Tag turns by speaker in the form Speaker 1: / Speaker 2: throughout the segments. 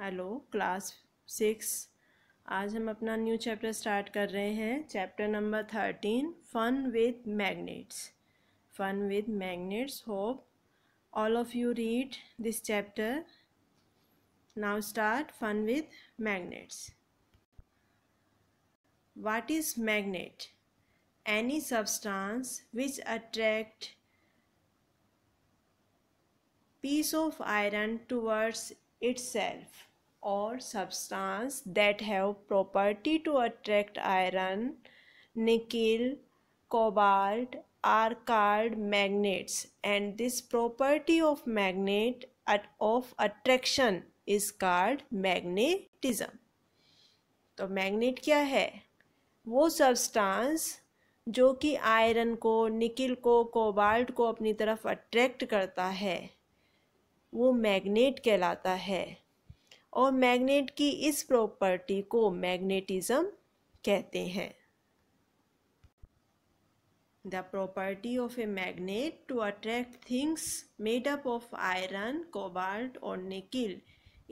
Speaker 1: Hello class six आज हम अपना न्यू चैप्टर स्टार्ट कर रहे हैं chapter number thirteen fun with magnets fun with magnets hope all of you read this chapter now start fun with magnets what is magnet any substance which attract piece of iron towards itself or substance that have property to attract iron, nickel, cobalt are called magnets and this property of magnet at, of attraction is called magnetism. तो magnet क्या है वो substance जो कि iron को nickel को cobalt को अपनी तरफ अट्रैक्ट करता है वो मैग्नेट कहलाता है और मैग्नेट की इस प्रॉपर्टी को मैग्नेटिज्म कहते हैं the property of a magnet to attract things made up of iron cobalt और nickel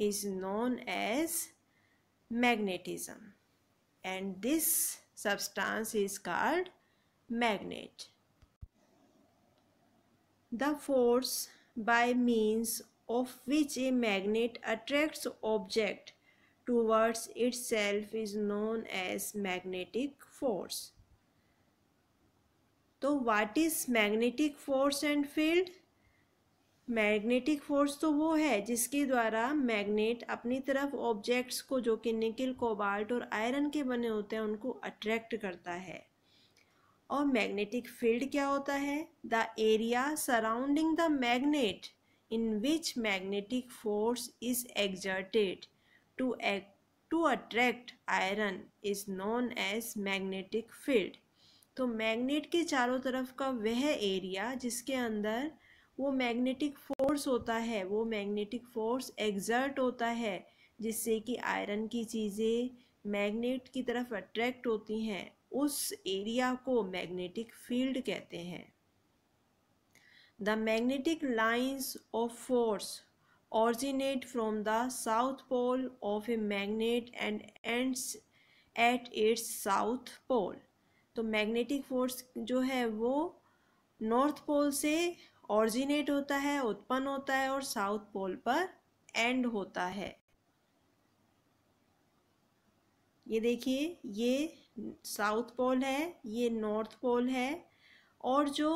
Speaker 1: is known as magnetism and this substance is called magnet the force by means of which a magnet attracts object towards itself is known as magnetic force. तो what is magnetic force and field magnetic force तो वो है जिसके द्वारा magnet अपनी तरफ objects को जो कि निकिल कोबाल्ट और आयरन के बने होते हैं उनको अट्रैक्ट करता है और मैग्नेटिक फील्ड क्या होता है the area surrounding the magnet in which magnetic force is exerted to, act, to attract iron is known as magnetic field. तो मैग्नेट के चारों तरफ का वह एरिया जिसके अंदर वो मैग्नेटिक फोर्स होता है वो मैग्नेटिक फोर्स एग्जर्ट होता है जिससे कि आयरन की चीज़ें मैग्नेट की तरफ अट्रैक्ट होती हैं उस एरिया को मैग्नेटिक फील्ड कहते हैं the magnetic lines of force originate from the south pole of a magnet and end at its south pole तो मैग्नेटिक फोर्स जो है वो नॉर्थ पोल से ऑरिजिनेट होता है उत्पन्न होता है और साउथ पोल पर एंड होता है ये देखिए ये साउथ पोल है ये नॉर्थ पोल है और जो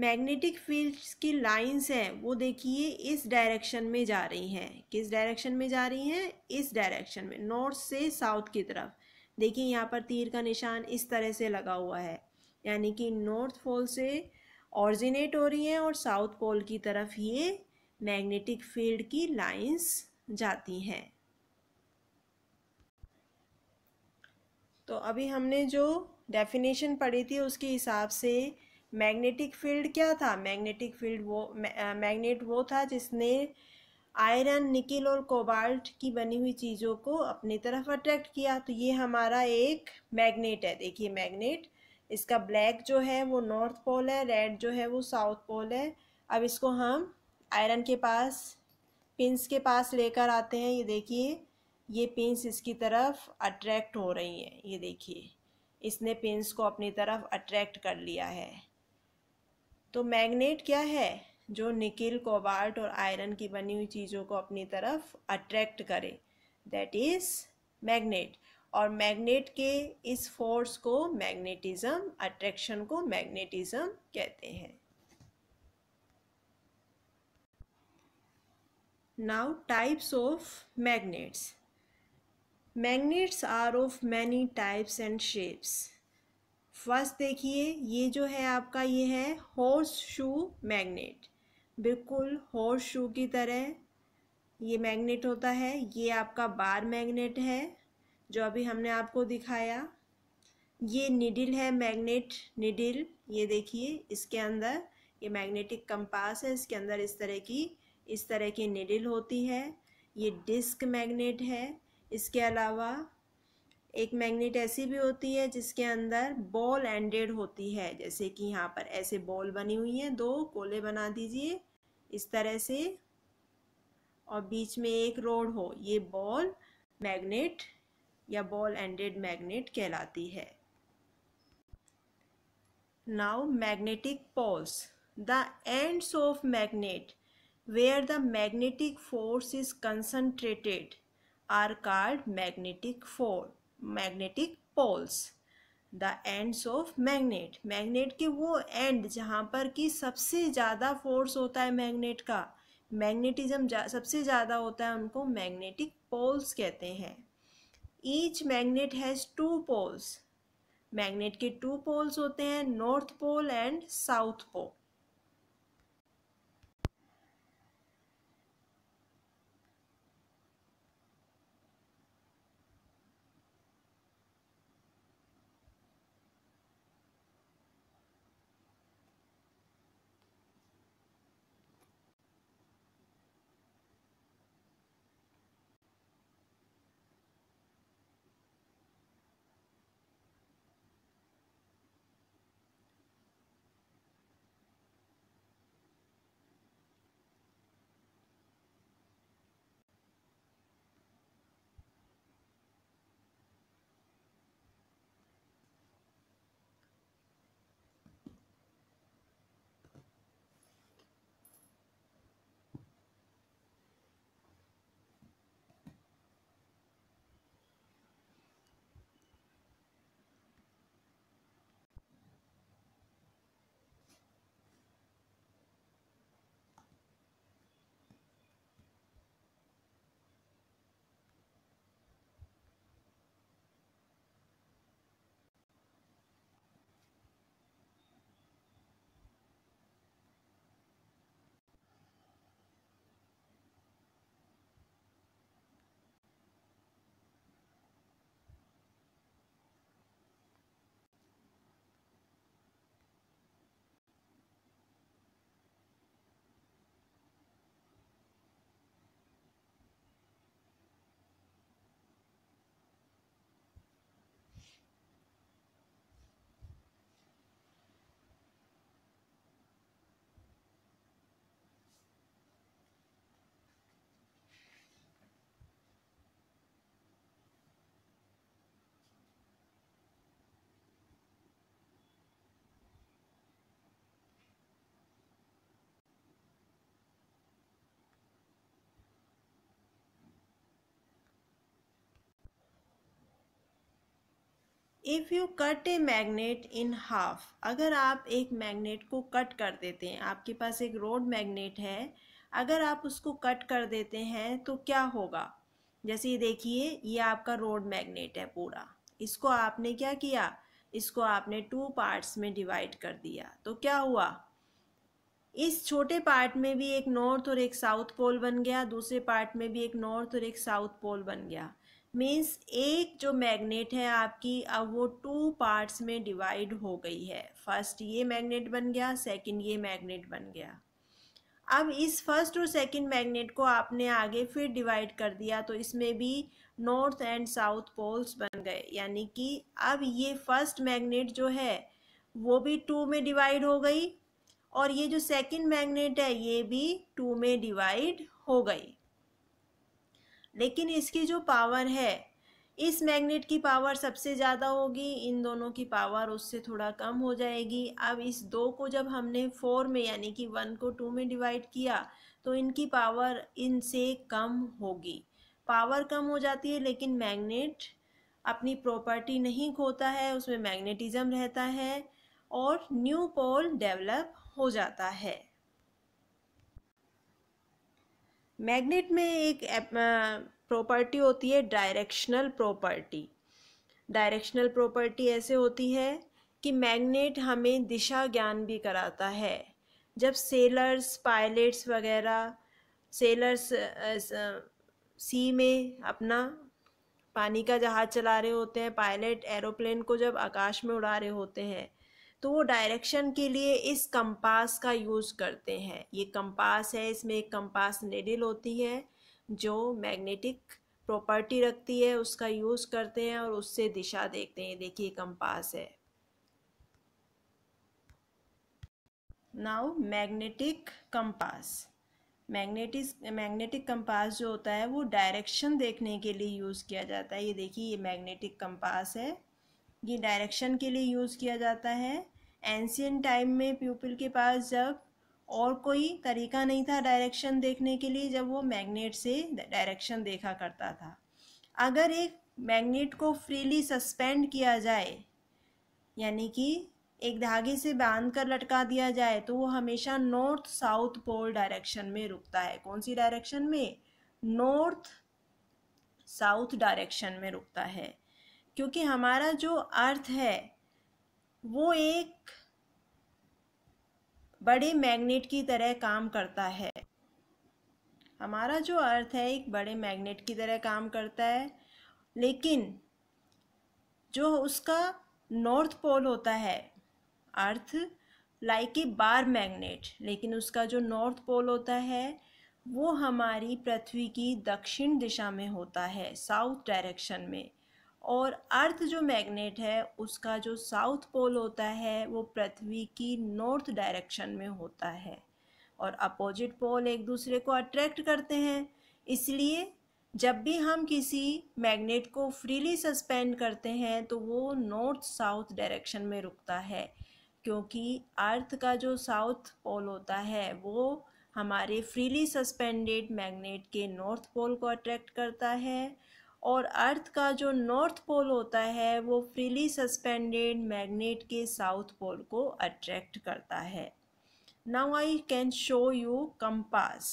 Speaker 1: मैग्नेटिक फील्ड्स की लाइंस हैं वो देखिए इस डायरेक्शन में जा रही हैं किस डायरेक्शन में जा रही हैं इस डायरेक्शन में नॉर्थ से साउथ की तरफ देखिए यहाँ पर तीर का निशान इस तरह से लगा हुआ है यानी कि नॉर्थ पोल से ऑरिजिनेट हो रही हैं और साउथ पोल की तरफ ये मैग्नेटिक फील्ड की लाइंस जाती हैं तो अभी हमने जो डेफिनेशन पढ़ी थी उसके हिसाब से मैग्नेटिक फील्ड क्या था मैग्नेटिक फील्ड वो मैग्नेट वो था जिसने आयरन निकिल और कोबाल्ट की बनी हुई चीज़ों को अपनी तरफ अट्रैक्ट किया तो ये हमारा एक मैग्नेट है देखिए मैग्नेट इसका ब्लैक जो है वो नॉर्थ पोल है रेड जो है वो साउथ पोल है अब इसको हम आयरन के पास पिंस के पास लेकर आते हैं ये देखिए ये पिंस इसकी तरफ अट्रैक्ट हो रही हैं ये देखिए इसने पिंस को अपनी तरफ अट्रैक्ट कर लिया है तो मैग्नेट क्या है जो निकिल कोबाल्ट और आयरन की बनी हुई चीज़ों को अपनी तरफ अट्रैक्ट करे दैट इज़ मैग्नेट और मैग्नेट के इस फोर्स को मैग्नेटिज्म अट्रैक्शन को मैग्नेटिज्म कहते हैं now types of magnets magnets are of many types and shapes first देखिए ये जो है आपका ये है हॉर्स शू मैग्नेट बिल्कुल हॉर्स शू की तरह ये मैग्नेट होता है ये आपका बार मैग्नेट है जो अभी हमने आपको दिखाया ये निडिल है मैग्नेट निडिल ये देखिए इसके अंदर ये मैग्नेटिक कंपास है इसके अंदर इस तरह की इस तरह की निडिल होती है ये डिस्क मैग्नेट है इसके अलावा एक मैग्नेट ऐसी भी होती है जिसके अंदर बॉल एंडेड होती है जैसे कि यहाँ पर ऐसे बॉल बनी हुई है दो कोले बना दीजिए इस तरह से और बीच में एक रोड हो ये बॉल मैग्नेट या बॉल एंडेड मैग्नेट कहलाती है now magnetic poles the ends of magnet where the magnetic force is concentrated are called magnetic force magnetic poles the ends of magnet magnet के वो एंड जहाँ पर कि सबसे ज़्यादा फोर्स होता है मैग्नेट का मैग्नेटिज्म जा, सबसे ज़्यादा होता है उनको मैग्नेटिक पोल्स कहते हैं each magnet has two poles magnet के टू पोल्स होते हैं north pole and south pole if you cut a magnet in half अगर आप एक मैग्नेट को कट कर देते हैं आपके पास एक रोड मैग्नेट है अगर आप उसको कट कर देते हैं तो क्या होगा जैसे ये देखिए ये आपका रोड मैग्नेट है पूरा इसको आपने क्या किया इसको आपने टू पार्ट्स में डिवाइड कर दिया तो क्या हुआ इस छोटे पार्ट में भी एक नॉर्थ और एक साउथ पोल बन गया दूसरे पार्ट में भी एक नॉर्थ और एक साउथ पोल बन गया मीन्स एक जो मैग्नेट है आपकी अब वो टू पार्ट्स में डिवाइड हो गई है फर्स्ट ये मैग्नेट बन गया सेकंड ये मैग्नेट बन गया अब इस फर्स्ट और सेकंड मैग्नेट को आपने आगे फिर डिवाइड कर दिया तो इसमें भी नॉर्थ एंड साउथ पोल्स बन गए यानी कि अब ये फर्स्ट मैग्नेट जो है वो भी टू में डिवाइड हो गई और ये जो सेकंड मैग्नेट है ये भी टू में डिवाइड हो गई लेकिन इसकी जो पावर है इस मैग्नेट की पावर सबसे ज़्यादा होगी इन दोनों की पावर उससे थोड़ा कम हो जाएगी अब इस दो को जब हमने फोर में यानी कि वन को टू में डिवाइड किया तो इनकी पावर इनसे कम होगी पावर कम हो जाती है लेकिन मैग्नेट अपनी प्रॉपर्टी नहीं खोता है उसमें मैग्नेटिज्म रहता है और न्यू पोल डेवलप हो जाता है मैग्नेट में एक प्रॉपर्टी होती है डायरेक्शनल प्रॉपर्टी डायरेक्शनल प्रॉपर्टी ऐसे होती है कि मैग्नेट हमें दिशा ज्ञान भी कराता है जब सेलर्स पायलट्स वगैरह सेलर्स सी में अपना पानी का जहाज़ चला रहे होते हैं पायलट एरोप्लेन को जब आकाश में उड़ा रहे होते हैं तो वो डायरेक्शन के लिए इस कंपास का यूज़ करते हैं ये कंपास है इसमें एक कंपास नेडिल होती है जो मैग्नेटिक प्रॉपर्टी रखती है उसका यूज़ करते हैं और उससे दिशा देखते हैं देखिए कंपास है now magnetic compass magnetic magnetic compass जो होता है वो डायरेक्शन देखने के लिए यूज़ किया जाता है ये देखिए ये मैग्नेटिक कंपास है ये डायरेक्शन के लिए यूज़ किया जाता है एंशियन टाइम में पीपल के पास जब और कोई तरीका नहीं था डायरेक्शन देखने के लिए जब वो मैग्नेट से डायरेक्शन देखा करता था अगर एक मैग्नेट को फ्रीली सस्पेंड किया जाए यानी कि एक धागे से बांध कर लटका दिया जाए तो वो हमेशा नॉर्थ साउथ पोल डायरेक्शन में रुकता है कौन सी डायरेक्शन में नॉर्थ साउथ डायरेक्शन में रुकता है क्योंकि हमारा जो अर्थ है वो एक बड़े मैग्नेट की तरह काम करता है हमारा जो अर्थ है एक बड़े मैग्नेट की तरह काम करता है लेकिन जो उसका नॉर्थ पोल होता है earth like a bar magnet लेकिन उसका जो नॉर्थ पोल होता है वो हमारी पृथ्वी की दक्षिण दिशा में होता है साउथ डायरेक्शन में और अर्थ जो मैग्नेट है उसका जो साउथ पोल होता है वो पृथ्वी की नॉर्थ डायरेक्शन में होता है और अपोजिट पोल एक दूसरे को अट्रैक्ट करते हैं इसलिए जब भी हम किसी मैग्नेट को फ्रीली सस्पेंड करते हैं तो वो नॉर्थ साउथ डायरेक्शन में रुकता है क्योंकि अर्थ का जो साउथ पोल होता है वो हमारे फ्रीली सस्पेंडेड मैग्नेट के नॉर्थ पोल को अट्रैक्ट करता है और अर्थ का जो नॉर्थ पोल होता है वो फ्रीली सस्पेंडेड मैग्नेट के साउथ पोल को अट्रैक्ट करता है now I can show you compass